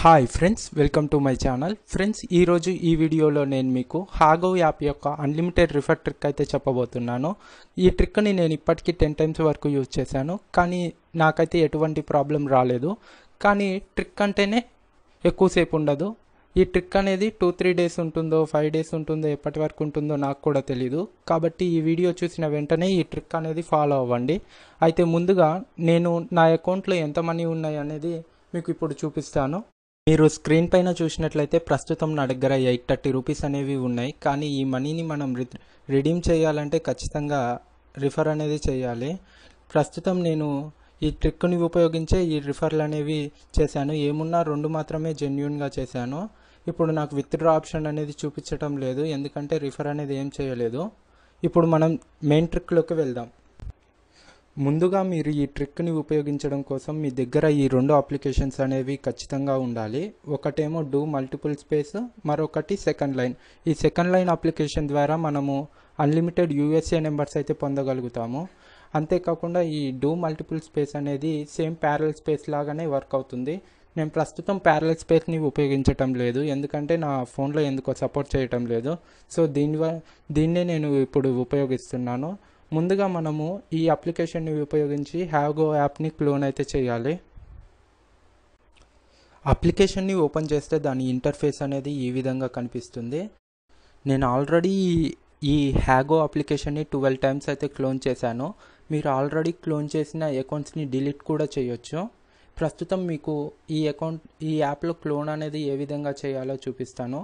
hi friends welcome to my channel friends ఈరోజు ఈ వీడియోలో నేను మీకు హాగో యాప్ యొక్క అన్లిమిటెడ్ రిఫర్ ట్రిక్ అయితే చెప్పబోతున్నాను ఈ ట్రిక్ని నేను ఇప్పటికీ టెన్ టైమ్స్ వరకు యూజ్ చేశాను కానీ నాకైతే ఎటువంటి ప్రాబ్లం రాలేదు కానీ ట్రిక్ అంటేనే ఎక్కువసేపు ఉండదు ఈ ట్రిక్ అనేది టూ త్రీ డేస్ ఉంటుందో ఫైవ్ డేస్ ఉంటుందో ఎప్పటి వరకు ఉంటుందో నాకు కూడా తెలీదు కాబట్టి ఈ వీడియో చూసిన వెంటనే ఈ ట్రిక్ అనేది ఫాలో అవ్వండి అయితే ముందుగా నేను నా అకౌంట్లో ఎంత మనీ ఉన్నాయి అనేది మీకు ఇప్పుడు చూపిస్తాను మీరు స్క్రీన్ పైన చూసినట్లయితే ప్రస్తుతం నా దగ్గర ఎయిట్ థర్టీ రూపీస్ అనేవి ఉన్నాయి కానీ ఈ మనీని మనం రిడీమ్ చేయాలంటే ఖచ్చితంగా రిఫర్ అనేది చేయాలి ప్రస్తుతం నేను ఈ ట్రిక్ని ఉపయోగించే ఈ రిఫర్లు అనేవి చేశాను ఏమున్నా రెండు మాత్రమే జెన్యున్గా చేశాను ఇప్పుడు నాకు విత్డ్రా ఆప్షన్ అనేది చూపించటం లేదు ఎందుకంటే రిఫర్ అనేది ఏం చేయలేదు ఇప్పుడు మనం మెయిన్ ట్రిక్లోకి వెళ్దాం ముందుగా మీరు ఈ ట్రిక్ని ఉపయోగించడం కోసం మీ దగ్గర ఈ రెండు అప్లికేషన్స్ అనేవి ఖచ్చితంగా ఉండాలి ఒకటేమో డూ మల్టిపుల్ స్పేస్ మరొకటి సెకండ్ లైన్ ఈ సెకండ్ లైన్ అప్లికేషన్ ద్వారా మనము అన్లిమిటెడ్ యూఎస్ఏ నెంబర్స్ అయితే పొందగలుగుతాము అంతేకాకుండా ఈ డూ మల్టిపుల్ స్పేస్ అనేది సేమ్ ప్యారల్ స్పేస్ లాగానే వర్క్ అవుతుంది నేను ప్రస్తుతం ప్యారల్ స్పేస్ని ఉపయోగించటం లేదు ఎందుకంటే నా ఫోన్లో ఎందుకో సపోర్ట్ చేయటం లేదు సో దీని దీన్నే నేను ఇప్పుడు ఉపయోగిస్తున్నాను ముందుగా మనము ఈ అప్లికేషన్ని ఉపయోగించి హ్యాగో యాప్ని క్లోన్ అయితే చేయాలి అప్లికేషన్ని ఓపెన్ చేస్తే దాని ఇంటర్ఫేస్ అనేది ఈ విధంగా కనిపిస్తుంది నేను ఆల్రెడీ ఈ హ్యాగో అప్లికేషన్ని ట్వెల్వ్ టైమ్స్ అయితే క్లోన్ చేశాను మీరు ఆల్రెడీ క్లోన్ చేసిన అకౌంట్స్ని డిలీట్ కూడా చేయొచ్చు ప్రస్తుతం మీకు ఈ అకౌంట్ ఈ యాప్లో క్లోన్ అనేది ఏ విధంగా చేయాలో చూపిస్తాను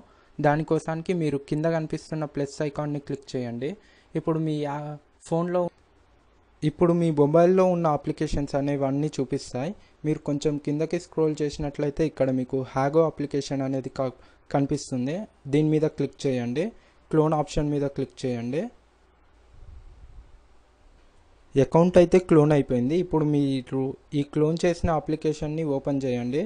దానికోసానికి మీరు కింద కనిపిస్తున్న ప్లస్ ఐకాన్ని క్లిక్ చేయండి ఇప్పుడు మీ ఫోన్లో ఇప్పుడు మీ మొబైల్లో ఉన్న అప్లికేషన్స్ అనేవి అన్నీ చూపిస్తాయి మీరు కొంచెం కిందకి స్క్రోల్ చేసినట్లయితే ఇక్కడ మీకు హ్యాగో అప్లికేషన్ అనేది కనిపిస్తుంది దీని మీద క్లిక్ చేయండి క్లోన్ ఆప్షన్ మీద క్లిక్ చేయండి అకౌంట్ అయితే క్లోన్ అయిపోయింది ఇప్పుడు మీరు ఈ క్లోన్ చేసిన అప్లికేషన్ని ఓపెన్ చేయండి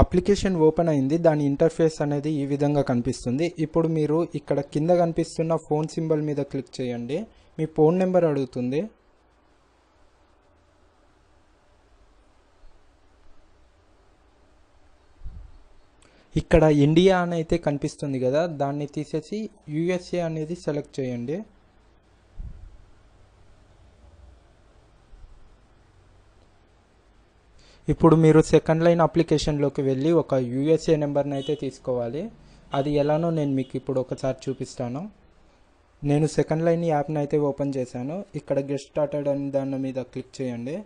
అప్లికేషన్ ఓపెన్ అయింది దాని ఇంటర్ఫేస్ అనేది ఈ విధంగా కనిపిస్తుంది ఇప్పుడు మీరు ఇక్కడ కింద కనిపిస్తున్న ఫోన్ సింబల్ మీద క్లిక్ చేయండి మీ ఫోన్ నెంబర్ అడుగుతుంది ఇక్కడ ఇండియా అని అయితే కనిపిస్తుంది కదా దాన్ని తీసేసి యుఎస్ఏ అనేది సెలెక్ట్ చేయండి ఇప్పుడు మీరు సెకండ్ లైన్ అప్లికేషన్లోకి వెళ్ళి ఒక యూఎస్ఏ నెంబర్ని అయితే తీసుకోవాలి అది ఎలానో నేను మీకు ఇప్పుడు ఒకసారి చూపిస్తాను నేను సెకండ్ లైన్ యాప్ని అయితే ఓపెన్ చేశాను ఇక్కడ గెస్ట్ స్టార్టెడ్ అని దాని మీద క్లిక్ చేయండి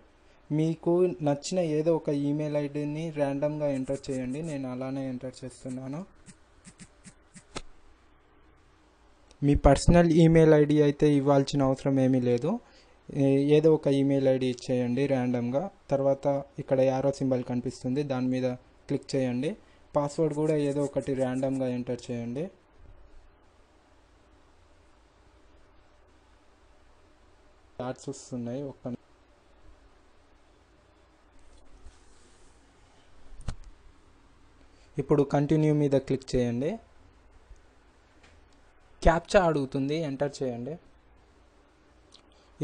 మీకు నచ్చిన ఏదో ఒక ఈమెయిల్ ఐడిని ర్యాండమ్గా ఎంటర్ చేయండి నేను అలానే ఎంటర్ చేస్తున్నాను మీ పర్సనల్ ఈమెయిల్ ఐడి అయితే ఇవ్వాల్సిన అవసరం ఏమీ లేదు ఏదో ఒక ఈమెయిల్ ఐడి ఇచ్చేయండి ర్యాండమ్గా తర్వాత ఇక్కడ యారో సింబల్ కనిపిస్తుంది దాని మీద క్లిక్ చేయండి పాస్వర్డ్ కూడా ఏదో ఒకటి ర్యాండమ్గా ఎంటర్ చేయండి డాట్స్ వస్తున్నాయి ఒక్క ఇప్పుడు కంటిన్యూ మీద క్లిక్ చేయండి క్యాప్చా అడుగుతుంది ఎంటర్ చేయండి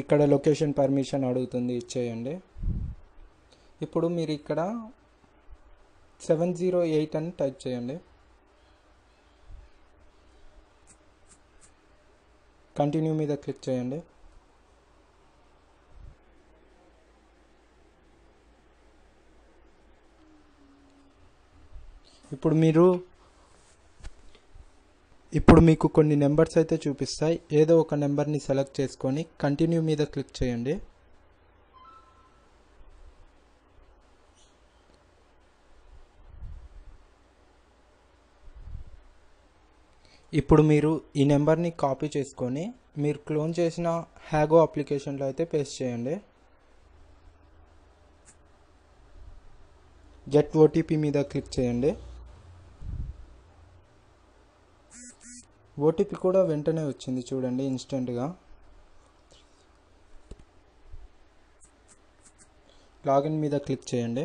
ఇక్కడ లొకేషన్ పర్మిషన్ అడుగుతుంది ఇచ్చేయండి ఇప్పుడు మీరు ఇక్కడ సెవెన్ జీరో ఎయిట్ అని టైప్ చేయండి కంటిన్యూ మీద క్లిక్ చేయండి ఇప్పుడు మీరు ఇప్పుడు మీకు కొన్ని నెంబర్స్ అయితే చూపిస్తాయి ఏదో ఒక నెంబర్ని సెలెక్ట్ చేసుకొని కంటిన్యూ మీద క్లిక్ చేయండి ఇప్పుడు మీరు ఈ నెంబర్ని కాపీ చేసుకొని మీరు క్లోన్ చేసిన హ్యాగో అప్లికేషన్లో అయితే పేస్ట్ చేయండి గెట్ ఓటీపీ మీద క్లిక్ చేయండి ఓటీపీ కూడా వెంటనే వచ్చింది చూడండి ఇన్స్టెంట్గా లాగిన్ మీద క్లిక్ చేయండి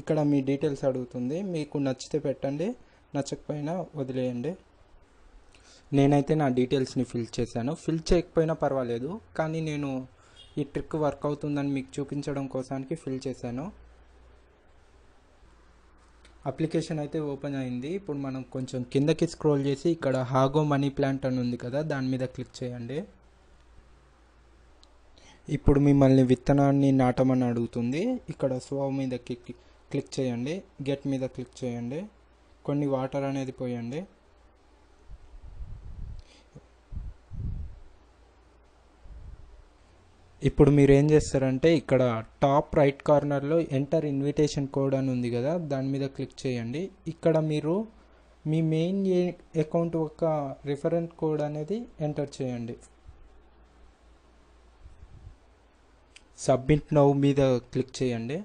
ఇక్కడ మీ డీటెయిల్స్ అడుగుతుంది మీకు నచ్చితే పెట్టండి నచ్చకపోయినా వదిలేయండి నేనైతే నా డీటెయిల్స్ని ఫిల్ చేశాను ఫిల్ చేయకపోయినా పర్వాలేదు కానీ నేను ఈ ట్రిక్ వర్క్ అవుతుందని మీకు చూపించడం కోసానికి ఫిల్ చేశాను అప్లికేషన్ అయితే ఓపెన్ అయింది ఇప్పుడు మనం కొంచెం కిందకి స్క్రోల్ చేసి ఇక్కడ హాగో మనీ ప్లాంట్ అని ఉంది కదా దాని మీద క్లిక్ చేయండి ఇప్పుడు మిమ్మల్ని విత్తనాన్ని నాటమని అడుగుతుంది ఇక్కడ స్వో మీద క్లిక్ చేయండి గెట్ మీద క్లిక్ చేయండి కొన్ని వాటర్ అనేది పోయండి ఇప్పుడు మీరు ఏం చేస్తారంటే ఇక్కడ టాప్ రైట్ కార్నర్లో ఎంటర్ ఇన్విటేషన్ కోడ్ అని ఉంది కదా దాని మీద క్లిక్ చేయండి ఇక్కడ మీరు మీ మెయిన్ అకౌంట్ యొక్క రిఫరెన్స్ కోడ్ అనేది ఎంటర్ చేయండి సబ్మిట్ నౌ మీద క్లిక్ చేయండి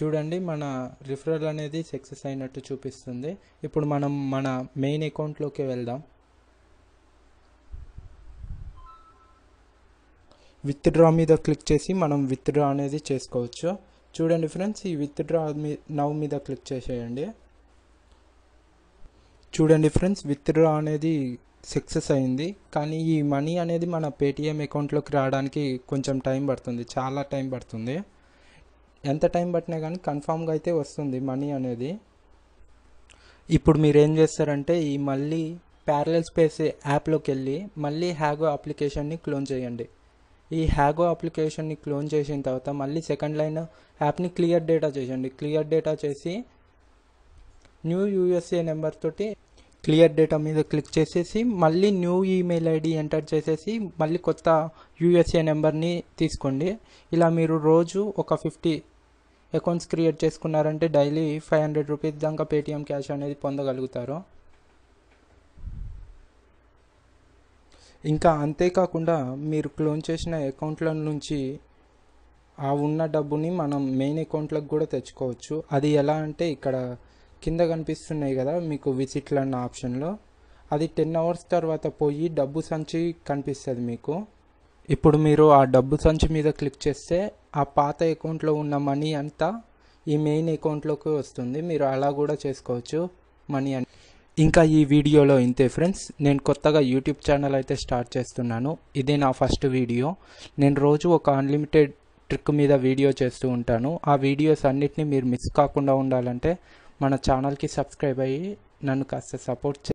చూడండి మన రిఫరల్ అనేది సక్సెస్ అయినట్టు చూపిస్తుంది ఇప్పుడు మనం మన మెయిన్ అకౌంట్లోకి వెళ్దాం విత్ డ్రా మీద క్లిక్ చేసి మనం విత్ డ్రా అనేది చేసుకోవచ్చు చూడండి ఫ్రెండ్స్ ఈ విత్ డ్రా మీ నవ్ మీద క్లిక్ చేసేయండి చూడండి ఫ్రెండ్స్ విత్ డ్రా అనేది సక్సెస్ అయింది కానీ ఈ మనీ అనేది మన పేటిఎం అకౌంట్లోకి రావడానికి కొంచెం టైం పడుతుంది చాలా టైం పడుతుంది ఎంత టైం పట్టినా కానీ కన్ఫామ్గా అయితే వస్తుంది మనీ అనేది ఇప్పుడు మీరు ఏం చేస్తారంటే ఈ మళ్ళీ ప్యారలల్ స్పేస్ యాప్లోకి వెళ్ళి మళ్ళీ హ్యాగో అప్లికేషన్ని క్లోన్ చేయండి ఈ హ్యాగో అప్లికేషన్ని క్లోన్ చేసిన తర్వాత మళ్ళీ సెకండ్ లైన్ యాప్ని క్లియర్ డేటా చేసండి క్లియర్ డేటా చేసి న్యూ యూఎస్ఏ నెంబర్ తోటి క్లియర్ డేటా మీద క్లిక్ చేసేసి మళ్ళీ న్యూ ఈమెయిల్ ఐడి ఎంటర్ చేసేసి మళ్ళీ కొత్త యూఎస్ఏ నెంబర్ని తీసుకోండి ఇలా మీరు రోజు ఒక ఫిఫ్టీ అకౌంట్స్ క్రియేట్ చేసుకున్నారంటే డైలీ ఫైవ్ హండ్రెడ్ రూపీస్ దాకా పేటిఎం క్యాష్ అనేది పొందగలుగుతారు ఇంకా అంతేకాకుండా మీరు క్లోన్ చేసిన అకౌంట్ల నుంచి ఆ ఉన్న డబ్బుని మనం మెయిన్ అకౌంట్లకు కూడా తెచ్చుకోవచ్చు అది ఎలా అంటే ఇక్కడ కింద కనిపిస్తున్నాయి కదా మీకు విజిట్లు అన్న ఆప్షన్లో అది టెన్ అవర్స్ తర్వాత పోయి డబ్బు సంచి కనిపిస్తుంది మీకు ఇప్పుడు మీరు ఆ డబ్బు సంచి మీద క్లిక్ చేస్తే ఆ పాత అకౌంట్లో ఉన్న మనీ అంతా ఈ మెయిన్ అకౌంట్లోకి వస్తుంది మీరు అలా కూడా చేసుకోవచ్చు మనీ ఇంకా ఈ వీడియోలో ఇంతే ఫ్రెండ్స్ నేను కొత్తగా యూట్యూబ్ ఛానల్ అయితే స్టార్ట్ చేస్తున్నాను ఇది నా ఫస్ట్ వీడియో నేను రోజు ఒక అన్లిమిటెడ్ ట్రిక్ మీద వీడియో చేస్తూ ఉంటాను ఆ వీడియోస్ అన్నిటినీ మీరు మిస్ కాకుండా ఉండాలంటే మన ఛానల్కి సబ్స్క్రైబ్ అయ్యి నన్ను కాస్త సపోర్ట్